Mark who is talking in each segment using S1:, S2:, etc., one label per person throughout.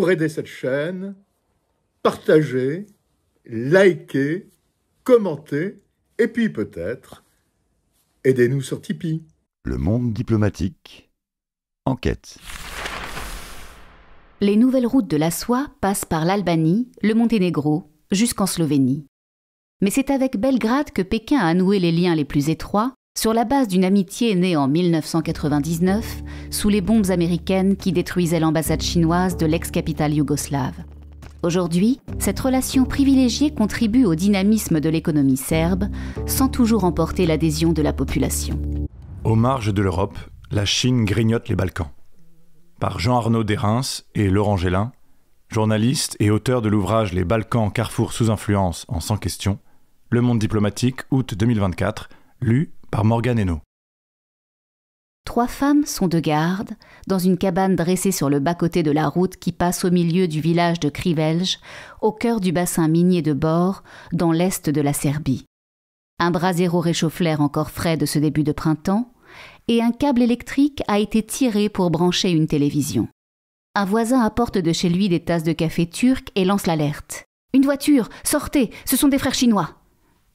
S1: pour aider cette chaîne, partagez, likez, commentez, et puis peut-être, aidez-nous sur Tipeee. Le monde diplomatique. Enquête. Les nouvelles routes de la soie passent par l'Albanie, le Monténégro, jusqu'en Slovénie. Mais c'est avec Belgrade que Pékin a noué les liens les plus étroits sur la base d'une amitié née en 1999 sous les bombes américaines qui détruisaient l'ambassade chinoise de l'ex-capitale yougoslave. Aujourd'hui, cette relation privilégiée contribue au dynamisme de l'économie serbe sans toujours emporter l'adhésion de la population. Aux marges de l'Europe, la Chine grignote les Balkans. Par Jean-Arnaud Derrins et Laurent Gélin, journaliste et auteur de l'ouvrage Les Balkans, carrefour sous influence en sans question, Le Monde diplomatique, août 2024, lu par Morgan Trois femmes sont de garde dans une cabane dressée sur le bas-côté de la route qui passe au milieu du village de Krivelge, au cœur du bassin minier de Bor, dans l'est de la Serbie. Un brasero l'air encore frais de ce début de printemps et un câble électrique a été tiré pour brancher une télévision. Un voisin apporte de chez lui des tasses de café turc et lance l'alerte. Une voiture, sortez, ce sont des frères chinois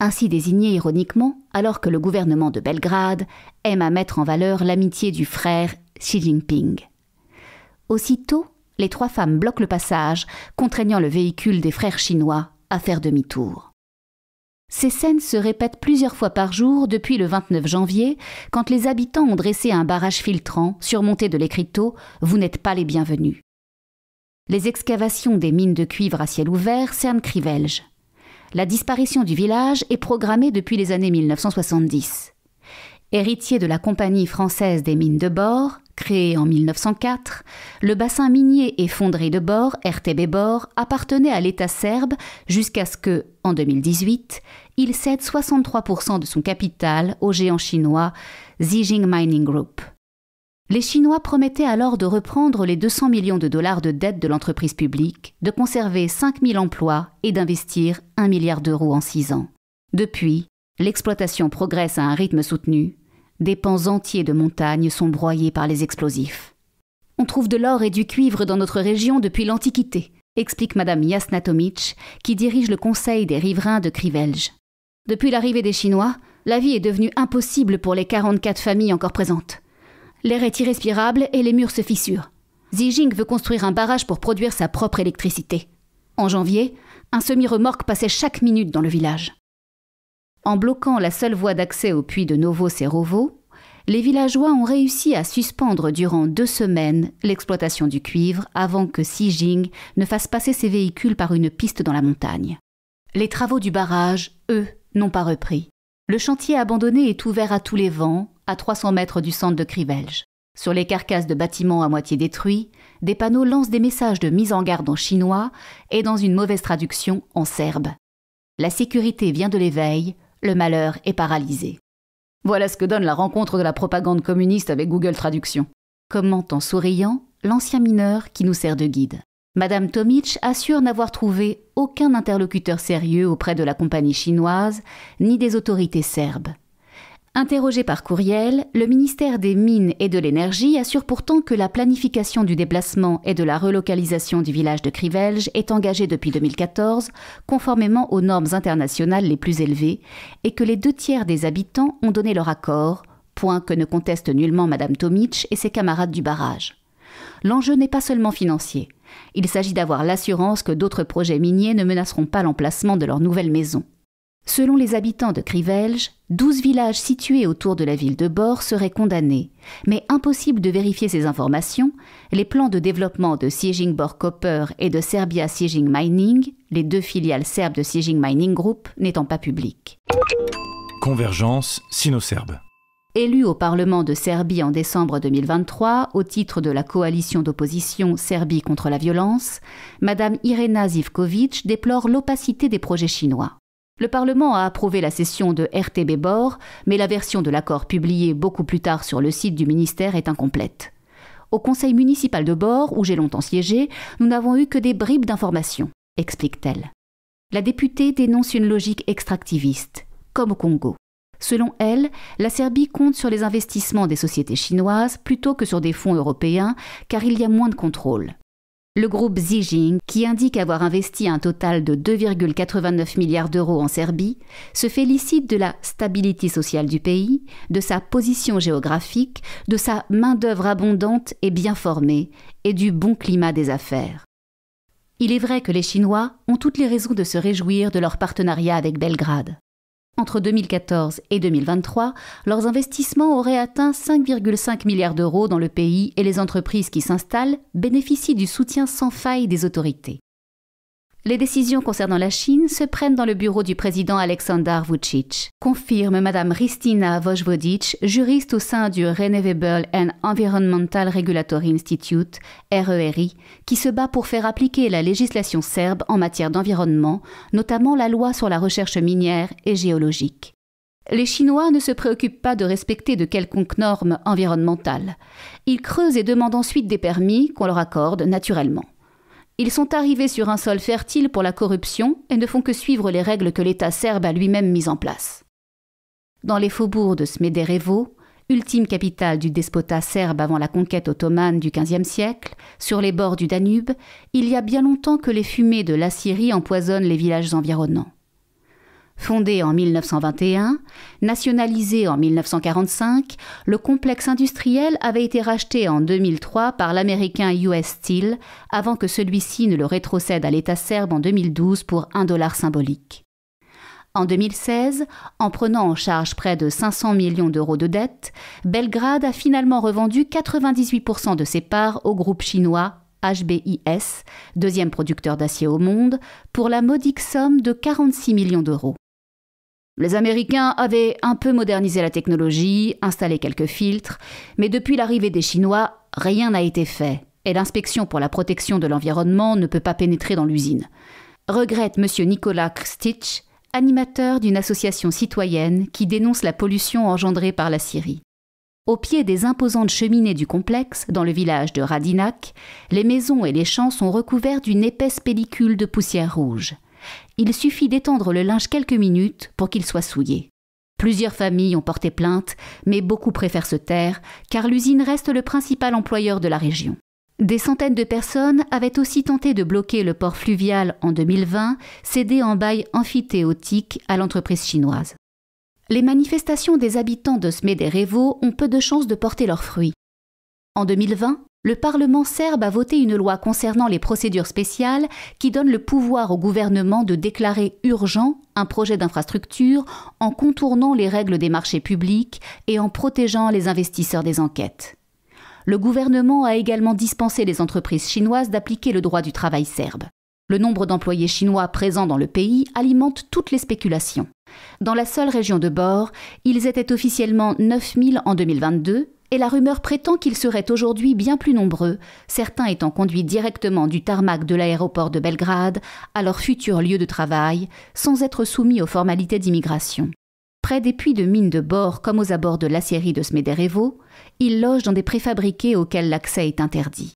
S1: ainsi désigné ironiquement, alors que le gouvernement de Belgrade aime à mettre en valeur l'amitié du frère Xi Jinping. Aussitôt, les trois femmes bloquent le passage, contraignant le véhicule des frères chinois à faire demi-tour. Ces scènes se répètent plusieurs fois par jour depuis le 29 janvier, quand les habitants ont dressé un barrage filtrant surmonté de l'écriteau Vous n'êtes pas les bienvenus. Les excavations des mines de cuivre à ciel ouvert cernent Crivelge la disparition du village est programmée depuis les années 1970. Héritier de la Compagnie française des mines de bord, créée en 1904, le bassin minier et fonderie de bord, RTB Bord, appartenait à l'État serbe jusqu'à ce que, en 2018, il cède 63% de son capital au géant chinois Zijing Mining Group. Les Chinois promettaient alors de reprendre les 200 millions de dollars de dette de l'entreprise publique, de conserver 5000 emplois et d'investir 1 milliard d'euros en 6 ans. Depuis, l'exploitation progresse à un rythme soutenu, des pans entiers de montagnes sont broyés par les explosifs. On trouve de l'or et du cuivre dans notre région depuis l'Antiquité, explique Madame Yasna qui dirige le Conseil des riverains de Krivelge. Depuis l'arrivée des Chinois, la vie est devenue impossible pour les 44 familles encore présentes. L'air est irrespirable et les murs se fissurent. Xijing veut construire un barrage pour produire sa propre électricité. En janvier, un semi-remorque passait chaque minute dans le village. En bloquant la seule voie d'accès au puits de Novo Serovo, les villageois ont réussi à suspendre durant deux semaines l'exploitation du cuivre avant que Xijing ne fasse passer ses véhicules par une piste dans la montagne. Les travaux du barrage, eux, n'ont pas repris. Le chantier abandonné est ouvert à tous les vents, à 300 mètres du centre de Crivelge. Sur les carcasses de bâtiments à moitié détruits, des panneaux lancent des messages de mise en garde en chinois et dans une mauvaise traduction en serbe. La sécurité vient de l'éveil, le malheur est paralysé. Voilà ce que donne la rencontre de la propagande communiste avec Google Traduction. Commente en souriant l'ancien mineur qui nous sert de guide. Madame Tomic assure n'avoir trouvé aucun interlocuteur sérieux auprès de la compagnie chinoise ni des autorités serbes. Interrogé par courriel, le ministère des Mines et de l'Énergie assure pourtant que la planification du déplacement et de la relocalisation du village de Krivelj est engagée depuis 2014, conformément aux normes internationales les plus élevées, et que les deux tiers des habitants ont donné leur accord, point que ne conteste nullement Madame Tomic et ses camarades du barrage. L'enjeu n'est pas seulement financier. Il s'agit d'avoir l'assurance que d'autres projets miniers ne menaceront pas l'emplacement de leur nouvelle maison. Selon les habitants de Crivelge, 12 villages situés autour de la ville de Bor seraient condamnés, mais impossible de vérifier ces informations, les plans de développement de Sieging Bor Copper et de Serbia Sieging Mining, les deux filiales serbes de Sieging Mining Group, n'étant pas publics. Convergence sino-serbe. Élue au Parlement de Serbie en décembre 2023 au titre de la coalition d'opposition Serbie contre la violence, Madame Irena Zivkovic déplore l'opacité des projets chinois. Le Parlement a approuvé la cession de RTB Bor, mais la version de l'accord publiée beaucoup plus tard sur le site du ministère est incomplète. Au conseil municipal de Bor, où j'ai longtemps siégé, nous n'avons eu que des bribes d'informations, explique-t-elle. La députée dénonce une logique extractiviste, comme au Congo. Selon elle, la Serbie compte sur les investissements des sociétés chinoises plutôt que sur des fonds européens, car il y a moins de contrôle. Le groupe Zijing, qui indique avoir investi un total de 2,89 milliards d'euros en Serbie, se félicite de la stabilité sociale du pays, de sa position géographique, de sa main-d'œuvre abondante et bien formée, et du bon climat des affaires. Il est vrai que les Chinois ont toutes les raisons de se réjouir de leur partenariat avec Belgrade. Entre 2014 et 2023, leurs investissements auraient atteint 5,5 milliards d'euros dans le pays et les entreprises qui s'installent bénéficient du soutien sans faille des autorités. Les décisions concernant la Chine se prennent dans le bureau du président Alexander Vucic, confirme Madame Ristina Vojvodic, juriste au sein du Renewable and Environmental Regulatory Institute, RERI, qui se bat pour faire appliquer la législation serbe en matière d'environnement, notamment la loi sur la recherche minière et géologique. Les Chinois ne se préoccupent pas de respecter de quelconques normes environnementales. Ils creusent et demandent ensuite des permis qu'on leur accorde naturellement. Ils sont arrivés sur un sol fertile pour la corruption et ne font que suivre les règles que l'État serbe a lui-même mises en place. Dans les faubourgs de Smederevo, ultime capitale du despotat serbe avant la conquête ottomane du XVe siècle, sur les bords du Danube, il y a bien longtemps que les fumées de l'Assyrie empoisonnent les villages environnants. Fondé en 1921, nationalisé en 1945, le complexe industriel avait été racheté en 2003 par l'américain US Steel avant que celui-ci ne le rétrocède à l'État serbe en 2012 pour un dollar symbolique. En 2016, en prenant en charge près de 500 millions d'euros de dettes, Belgrade a finalement revendu 98% de ses parts au groupe chinois HBIS, deuxième producteur d'acier au monde, pour la modique somme de 46 millions d'euros. Les Américains avaient un peu modernisé la technologie, installé quelques filtres, mais depuis l'arrivée des Chinois, rien n'a été fait, et l'inspection pour la protection de l'environnement ne peut pas pénétrer dans l'usine. Regrette M. Nicolas Krstich, animateur d'une association citoyenne qui dénonce la pollution engendrée par la Syrie. Au pied des imposantes cheminées du complexe, dans le village de Radinac, les maisons et les champs sont recouverts d'une épaisse pellicule de poussière rouge il suffit d'étendre le linge quelques minutes pour qu'il soit souillé. Plusieurs familles ont porté plainte, mais beaucoup préfèrent se taire, car l'usine reste le principal employeur de la région. Des centaines de personnes avaient aussi tenté de bloquer le port fluvial en 2020, cédé en bail amphithéotique à l'entreprise chinoise. Les manifestations des habitants de Smederevo ont peu de chances de porter leurs fruits. En 2020, le Parlement serbe a voté une loi concernant les procédures spéciales qui donne le pouvoir au gouvernement de déclarer urgent un projet d'infrastructure en contournant les règles des marchés publics et en protégeant les investisseurs des enquêtes. Le gouvernement a également dispensé les entreprises chinoises d'appliquer le droit du travail serbe. Le nombre d'employés chinois présents dans le pays alimente toutes les spéculations. Dans la seule région de bord, ils étaient officiellement 9000 en 2022 et la rumeur prétend qu'ils seraient aujourd'hui bien plus nombreux, certains étant conduits directement du tarmac de l'aéroport de Belgrade à leur futur lieu de travail, sans être soumis aux formalités d'immigration. Près des puits de mines de bord comme aux abords de l'acierie de Smederevo, ils logent dans des préfabriqués auxquels l'accès est interdit.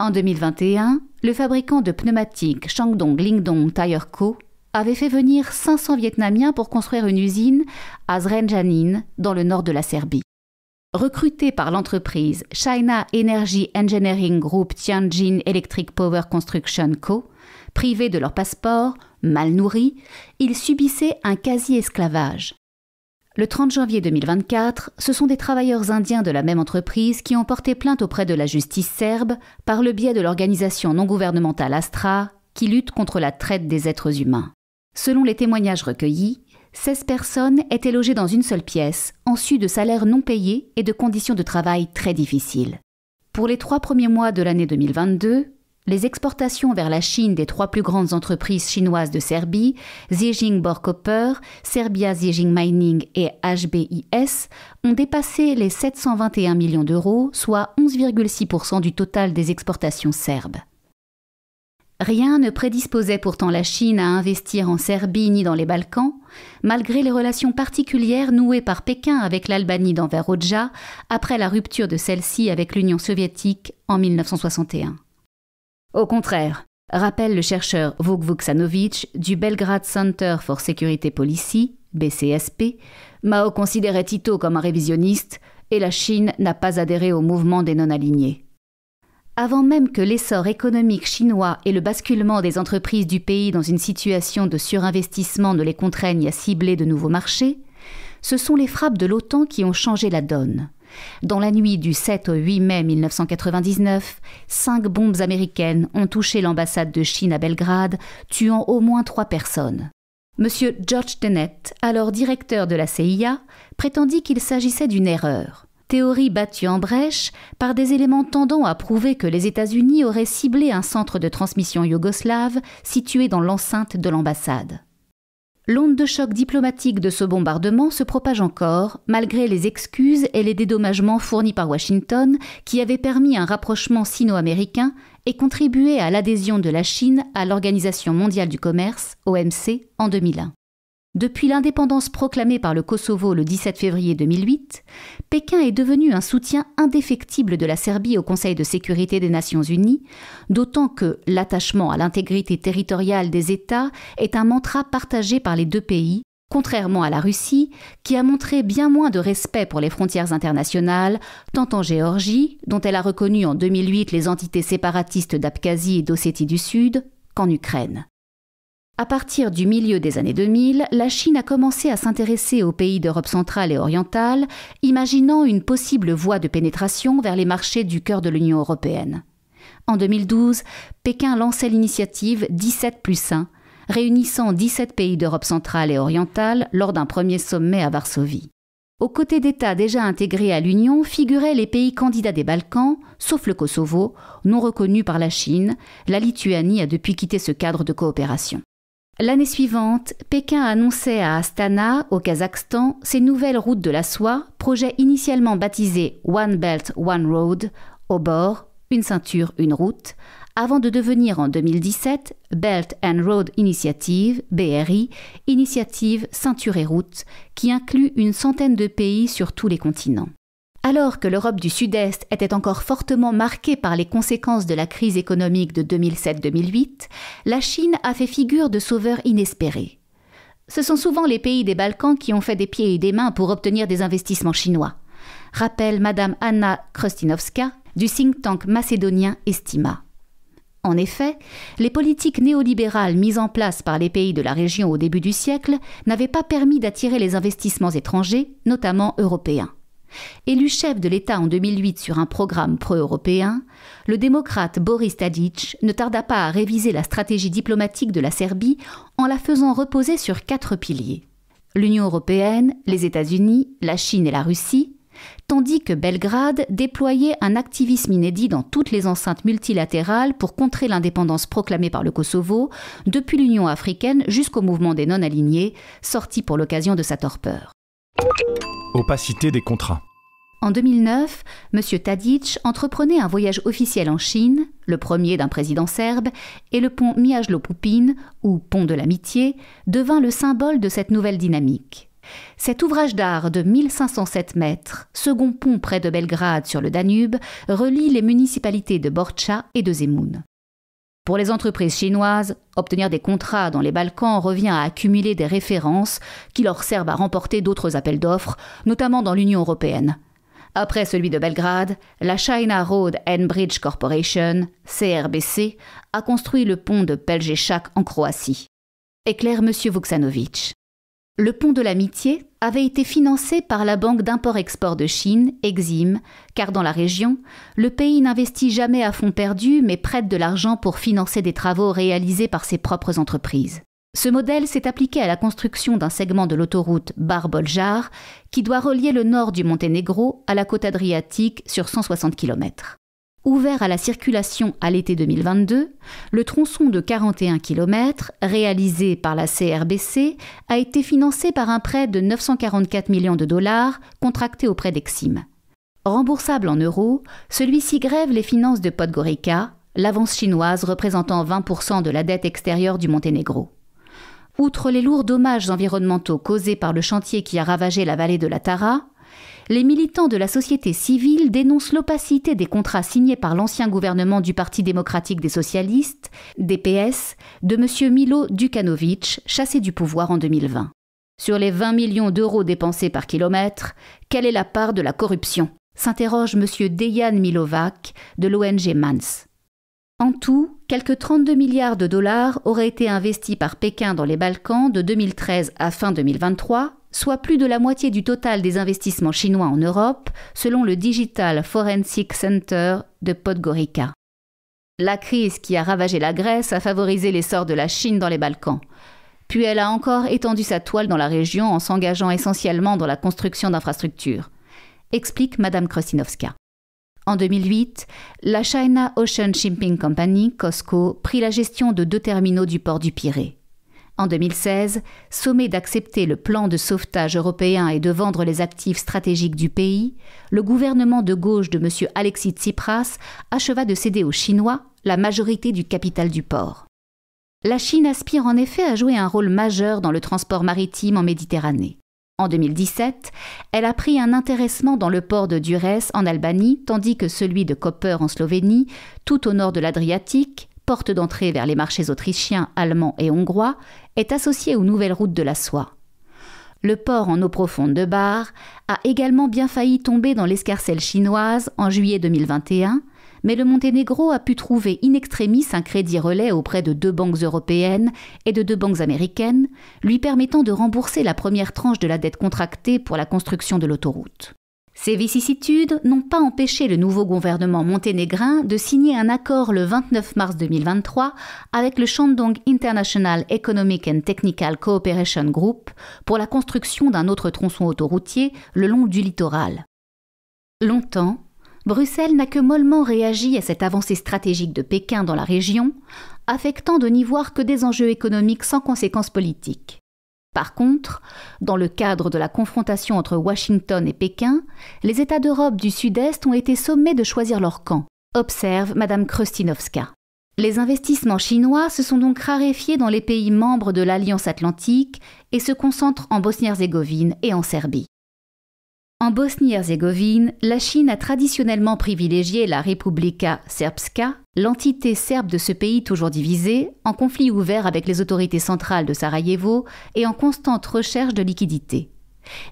S1: En 2021, le fabricant de pneumatiques Shangdong Lingdong Tire Co avait fait venir 500 Vietnamiens pour construire une usine à Zrenjanin, dans le nord de la Serbie. Recrutés par l'entreprise China Energy Engineering Group Tianjin Electric Power Construction Co., privés de leur passeport, mal nourris, ils subissaient un quasi-esclavage. Le 30 janvier 2024, ce sont des travailleurs indiens de la même entreprise qui ont porté plainte auprès de la justice serbe par le biais de l'organisation non gouvernementale Astra qui lutte contre la traite des êtres humains. Selon les témoignages recueillis, 16 personnes étaient logées dans une seule pièce, en su de salaires non payés et de conditions de travail très difficiles. Pour les trois premiers mois de l'année 2022, les exportations vers la Chine des trois plus grandes entreprises chinoises de Serbie, Zijing Copper, Serbia Zijing Mining et HBIS, ont dépassé les 721 millions d'euros, soit 11,6% du total des exportations serbes. Rien ne prédisposait pourtant la Chine à investir en Serbie ni dans les Balkans, malgré les relations particulières nouées par Pékin avec l'Albanie d'Enver Hoxha après la rupture de celle-ci avec l'Union soviétique en 1961. Au contraire, rappelle le chercheur Vuk Vuksanovic du Belgrade Center for Security Policy, BCSP, Mao considérait Tito comme un révisionniste et la Chine n'a pas adhéré au mouvement des non-alignés. Avant même que l'essor économique chinois et le basculement des entreprises du pays dans une situation de surinvestissement ne les contraignent à cibler de nouveaux marchés, ce sont les frappes de l'OTAN qui ont changé la donne. Dans la nuit du 7 au 8 mai 1999, cinq bombes américaines ont touché l'ambassade de Chine à Belgrade, tuant au moins trois personnes. Monsieur George Tenet, alors directeur de la CIA, prétendit qu'il s'agissait d'une erreur théorie battue en brèche par des éléments tendant à prouver que les États-Unis auraient ciblé un centre de transmission yougoslave situé dans l'enceinte de l'ambassade. L'onde de choc diplomatique de ce bombardement se propage encore, malgré les excuses et les dédommagements fournis par Washington, qui avaient permis un rapprochement sino-américain et contribué à l'adhésion de la Chine à l'Organisation mondiale du commerce, OMC, en 2001. Depuis l'indépendance proclamée par le Kosovo le 17 février 2008, Pékin est devenu un soutien indéfectible de la Serbie au Conseil de sécurité des Nations Unies, d'autant que l'attachement à l'intégrité territoriale des États est un mantra partagé par les deux pays, contrairement à la Russie, qui a montré bien moins de respect pour les frontières internationales, tant en Géorgie, dont elle a reconnu en 2008 les entités séparatistes d'Abkhazie et d'Ossétie du Sud, qu'en Ukraine. À partir du milieu des années 2000, la Chine a commencé à s'intéresser aux pays d'Europe centrale et orientale, imaginant une possible voie de pénétration vers les marchés du cœur de l'Union européenne. En 2012, Pékin lançait l'initiative 17 plus 1, réunissant 17 pays d'Europe centrale et orientale lors d'un premier sommet à Varsovie. Aux côtés d'États déjà intégrés à l'Union figuraient les pays candidats des Balkans, sauf le Kosovo, non reconnu par la Chine. La Lituanie a depuis quitté ce cadre de coopération. L'année suivante, Pékin annonçait à Astana, au Kazakhstan, ses nouvelles routes de la soie, projet initialement baptisé One Belt, One Road, au bord, une ceinture, une route, avant de devenir en 2017 Belt and Road Initiative, BRI, initiative ceinture et route, qui inclut une centaine de pays sur tous les continents. Alors que l'Europe du Sud-Est était encore fortement marquée par les conséquences de la crise économique de 2007-2008, la Chine a fait figure de sauveur inespéré. Ce sont souvent les pays des Balkans qui ont fait des pieds et des mains pour obtenir des investissements chinois. Rappelle Madame Anna Krustinowska du think tank macédonien Estima. En effet, les politiques néolibérales mises en place par les pays de la région au début du siècle n'avaient pas permis d'attirer les investissements étrangers, notamment européens. Élu chef de l'État en 2008 sur un programme pro-européen, le démocrate Boris Tadic ne tarda pas à réviser la stratégie diplomatique de la Serbie en la faisant reposer sur quatre piliers. L'Union européenne, les États-Unis, la Chine et la Russie, tandis que Belgrade déployait un activisme inédit dans toutes les enceintes multilatérales pour contrer l'indépendance proclamée par le Kosovo, depuis l'Union africaine jusqu'au mouvement des non-alignés, sorti pour l'occasion de sa torpeur. Opacité des contrats. En 2009, M. Tadic entreprenait un voyage officiel en Chine, le premier d'un président serbe, et le pont miajlo poupine ou pont de l'amitié, devint le symbole de cette nouvelle dynamique. Cet ouvrage d'art de 1507 mètres, second pont près de Belgrade sur le Danube, relie les municipalités de Borcha et de Zemun. Pour les entreprises chinoises, obtenir des contrats dans les Balkans revient à accumuler des références qui leur servent à remporter d'autres appels d'offres, notamment dans l'Union européenne. Après celui de Belgrade, la China Road and Bridge Corporation, CRBC, a construit le pont de Pelješac en Croatie. Éclaire M. Vuksanovic. Le pont de l'amitié avait été financé par la Banque d'import-export de Chine, Exim, car dans la région, le pays n'investit jamais à fonds perdus mais prête de l'argent pour financer des travaux réalisés par ses propres entreprises. Ce modèle s'est appliqué à la construction d'un segment de l'autoroute Bar-Boljar qui doit relier le nord du Monténégro à la côte adriatique sur 160 km ouvert à la circulation à l'été 2022, le tronçon de 41 km, réalisé par la CRBC, a été financé par un prêt de 944 millions de dollars contracté auprès d'Exim. Remboursable en euros, celui-ci grève les finances de Podgorica, l'avance chinoise représentant 20% de la dette extérieure du Monténégro. Outre les lourds dommages environnementaux causés par le chantier qui a ravagé la vallée de la Tara, les militants de la société civile dénoncent l'opacité des contrats signés par l'ancien gouvernement du Parti démocratique des socialistes, DPS, de M. Milo Dukanovic, chassé du pouvoir en 2020. Sur les 20 millions d'euros dépensés par kilomètre, quelle est la part de la corruption s'interroge M. Dejan Milovac de l'ONG MANS. En tout, quelques 32 milliards de dollars auraient été investis par Pékin dans les Balkans de 2013 à fin 2023, soit plus de la moitié du total des investissements chinois en Europe, selon le Digital Forensic Center de Podgorica. La crise qui a ravagé la Grèce a favorisé l'essor de la Chine dans les Balkans. Puis elle a encore étendu sa toile dans la région en s'engageant essentiellement dans la construction d'infrastructures, explique Madame Krostinovska. En 2008, la China Ocean Shipping Company, COSCO, prit la gestion de deux terminaux du port du Pirée. En 2016, sommé d'accepter le plan de sauvetage européen et de vendre les actifs stratégiques du pays, le gouvernement de gauche de M. Alexis Tsipras acheva de céder aux Chinois la majorité du capital du port. La Chine aspire en effet à jouer un rôle majeur dans le transport maritime en Méditerranée. En 2017, elle a pris un intéressement dans le port de Durres en Albanie, tandis que celui de Koper en Slovénie, tout au nord de l'Adriatique, porte d'entrée vers les marchés autrichiens, allemands et hongrois, est associée aux nouvelles routes de la soie. Le port en eau profonde de Bar a également bien failli tomber dans l'escarcelle chinoise en juillet 2021, mais le Monténégro a pu trouver in extremis un crédit relais auprès de deux banques européennes et de deux banques américaines, lui permettant de rembourser la première tranche de la dette contractée pour la construction de l'autoroute. Ces vicissitudes n'ont pas empêché le nouveau gouvernement monténégrin de signer un accord le 29 mars 2023 avec le Shandong International Economic and Technical Cooperation Group pour la construction d'un autre tronçon autoroutier le long du littoral. Longtemps, Bruxelles n'a que mollement réagi à cette avancée stratégique de Pékin dans la région, affectant de n'y voir que des enjeux économiques sans conséquences politiques. Par contre, dans le cadre de la confrontation entre Washington et Pékin, les États d'Europe du Sud-Est ont été sommés de choisir leur camp, observe Mme Krustinowska. Les investissements chinois se sont donc raréfiés dans les pays membres de l'Alliance atlantique et se concentrent en Bosnie-Herzégovine et en Serbie. En Bosnie-Herzégovine, la Chine a traditionnellement privilégié la Republika Srpska, l'entité serbe de ce pays toujours divisé, en conflit ouvert avec les autorités centrales de Sarajevo et en constante recherche de liquidités.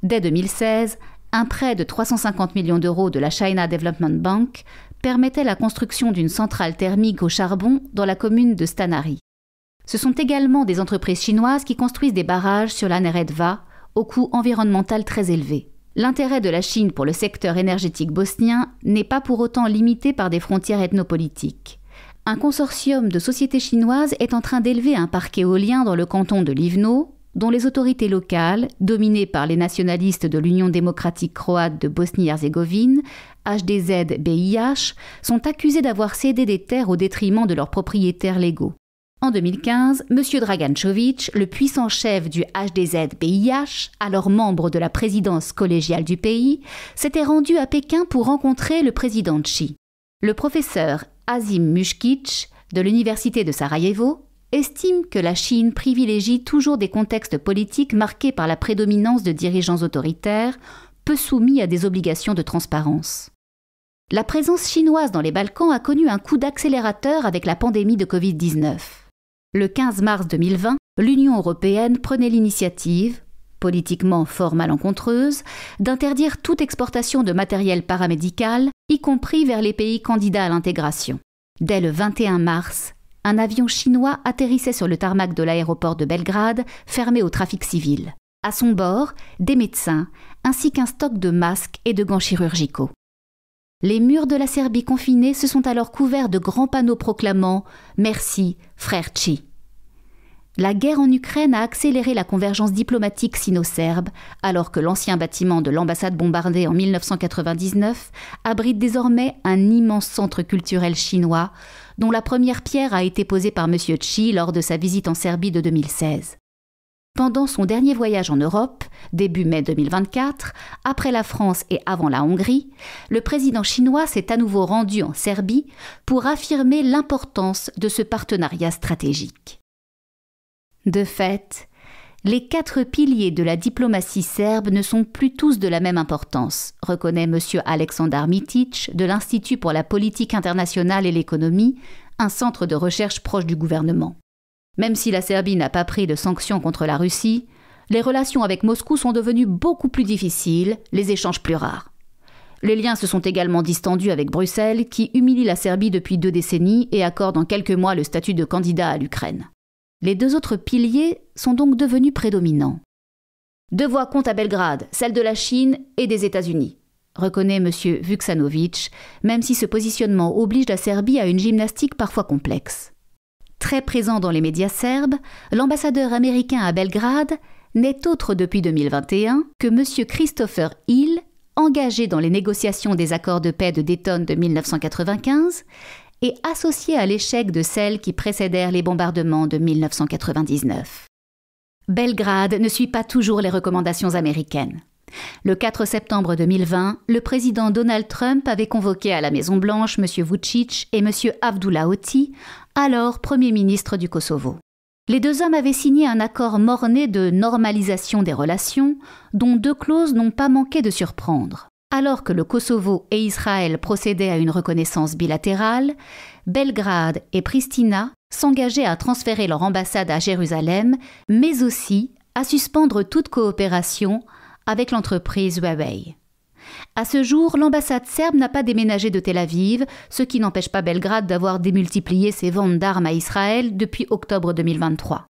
S1: Dès 2016, un prêt de 350 millions d'euros de la China Development Bank permettait la construction d'une centrale thermique au charbon dans la commune de Stanari. Ce sont également des entreprises chinoises qui construisent des barrages sur la Neretva, au coût environnemental très élevé. L'intérêt de la Chine pour le secteur énergétique bosnien n'est pas pour autant limité par des frontières ethnopolitiques. Un consortium de sociétés chinoises est en train d'élever un parc éolien dans le canton de Livno, dont les autorités locales, dominées par les nationalistes de l'Union démocratique croate de Bosnie-Herzégovine, HDZ-BIH, sont accusées d'avoir cédé des terres au détriment de leurs propriétaires légaux. En 2015, M. Draganchovic, le puissant chef du HDZ-BIH, alors membre de la présidence collégiale du pays, s'était rendu à Pékin pour rencontrer le président Xi. Le professeur Azim Mushkic de l'université de Sarajevo estime que la Chine privilégie toujours des contextes politiques marqués par la prédominance de dirigeants autoritaires, peu soumis à des obligations de transparence. La présence chinoise dans les Balkans a connu un coup d'accélérateur avec la pandémie de Covid-19 le 15 mars 2020, l'Union européenne prenait l'initiative, politiquement fort malencontreuse, d'interdire toute exportation de matériel paramédical, y compris vers les pays candidats à l'intégration. Dès le 21 mars, un avion chinois atterrissait sur le tarmac de l'aéroport de Belgrade, fermé au trafic civil. À son bord, des médecins, ainsi qu'un stock de masques et de gants chirurgicaux. Les murs de la Serbie confinée se sont alors couverts de grands panneaux proclamant Merci, frère Chi. La guerre en Ukraine a accéléré la convergence diplomatique sino-serbe, alors que l'ancien bâtiment de l'ambassade bombardée en 1999 abrite désormais un immense centre culturel chinois, dont la première pierre a été posée par M. Chi lors de sa visite en Serbie de 2016. Pendant son dernier voyage en Europe, début mai 2024, après la France et avant la Hongrie, le président chinois s'est à nouveau rendu en Serbie pour affirmer l'importance de ce partenariat stratégique. De fait, les quatre piliers de la diplomatie serbe ne sont plus tous de la même importance, reconnaît M. Aleksandar Mitic de l'Institut pour la politique internationale et l'économie, un centre de recherche proche du gouvernement. Même si la Serbie n'a pas pris de sanctions contre la Russie, les relations avec Moscou sont devenues beaucoup plus difficiles, les échanges plus rares. Les liens se sont également distendus avec Bruxelles, qui humilie la Serbie depuis deux décennies et accorde en quelques mois le statut de candidat à l'Ukraine. Les deux autres piliers sont donc devenus prédominants. Deux voix comptent à Belgrade, celle de la Chine et des États-Unis, reconnaît M. Vuksanovic, même si ce positionnement oblige la Serbie à une gymnastique parfois complexe. Très présent dans les médias serbes, l'ambassadeur américain à Belgrade n'est autre depuis 2021 que M. Christopher Hill, engagé dans les négociations des accords de paix de Dayton de 1995 et associé à l'échec de celles qui précédèrent les bombardements de 1999. Belgrade ne suit pas toujours les recommandations américaines. Le 4 septembre 2020, le président Donald Trump avait convoqué à la Maison-Blanche M. Vucic et M. Abdullah Oti alors Premier ministre du Kosovo. Les deux hommes avaient signé un accord morné de normalisation des relations, dont deux clauses n'ont pas manqué de surprendre. Alors que le Kosovo et Israël procédaient à une reconnaissance bilatérale, Belgrade et Pristina s'engageaient à transférer leur ambassade à Jérusalem, mais aussi à suspendre toute coopération avec l'entreprise Huawei. À ce jour, l'ambassade serbe n'a pas déménagé de Tel Aviv, ce qui n'empêche pas Belgrade d'avoir démultiplié ses ventes d'armes à Israël depuis octobre 2023.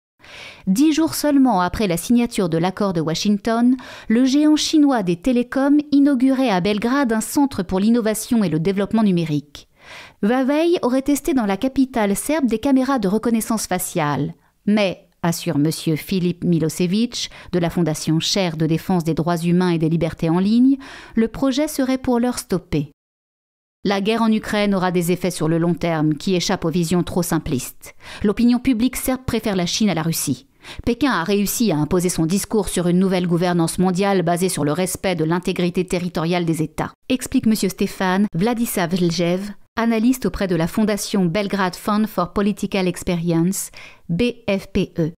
S1: Dix jours seulement après la signature de l'accord de Washington, le géant chinois des télécoms inaugurait à Belgrade un centre pour l'innovation et le développement numérique. Huawei aurait testé dans la capitale serbe des caméras de reconnaissance faciale. Mais assure M. Philippe Milosevic de la Fondation Cher de défense des droits humains et des libertés en ligne, le projet serait pour l'heure stoppé. La guerre en Ukraine aura des effets sur le long terme qui échappent aux visions trop simplistes. L'opinion publique serbe préfère la Chine à la Russie. Pékin a réussi à imposer son discours sur une nouvelle gouvernance mondiale basée sur le respect de l'intégrité territoriale des États, explique M. Stéphane Vladislav analyste auprès de la Fondation Belgrade Fund for Political Experience, BFPE.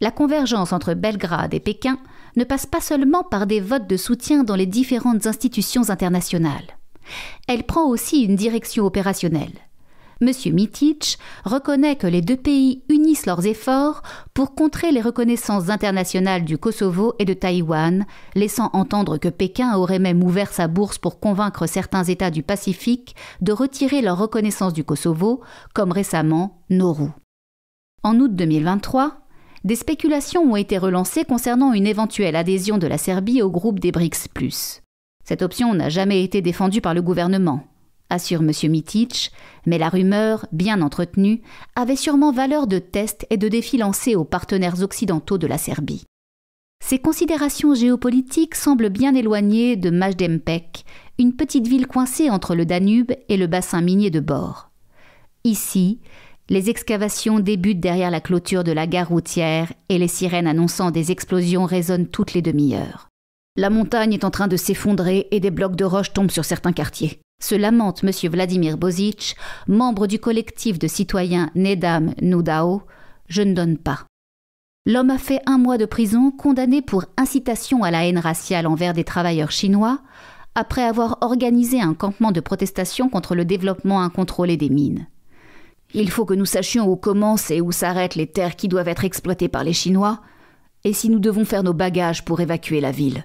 S1: La convergence entre Belgrade et Pékin ne passe pas seulement par des votes de soutien dans les différentes institutions internationales. Elle prend aussi une direction opérationnelle. M. Mitic reconnaît que les deux pays unissent leurs efforts pour contrer les reconnaissances internationales du Kosovo et de Taïwan, laissant entendre que Pékin aurait même ouvert sa bourse pour convaincre certains États du Pacifique de retirer leur reconnaissance du Kosovo, comme récemment Nauru. En août 2023, des spéculations ont été relancées concernant une éventuelle adhésion de la Serbie au groupe des BRICS ⁇ Cette option n'a jamais été défendue par le gouvernement assure M. Mitic, mais la rumeur, bien entretenue, avait sûrement valeur de test et de défi lancé aux partenaires occidentaux de la Serbie. Ces considérations géopolitiques semblent bien éloignées de Majdempek, une petite ville coincée entre le Danube et le bassin minier de Bor. Ici, les excavations débutent derrière la clôture de la gare routière et les sirènes annonçant des explosions résonnent toutes les demi-heures. La montagne est en train de s'effondrer et des blocs de roches tombent sur certains quartiers se lamente M. Vladimir Bozic, membre du collectif de citoyens Nedam « je ne donne pas. L'homme a fait un mois de prison, condamné pour incitation à la haine raciale envers des travailleurs chinois, après avoir organisé un campement de protestation contre le développement incontrôlé des mines. Il faut que nous sachions où commencent et où s'arrêtent les terres qui doivent être exploitées par les Chinois, et si nous devons faire nos bagages pour évacuer la ville.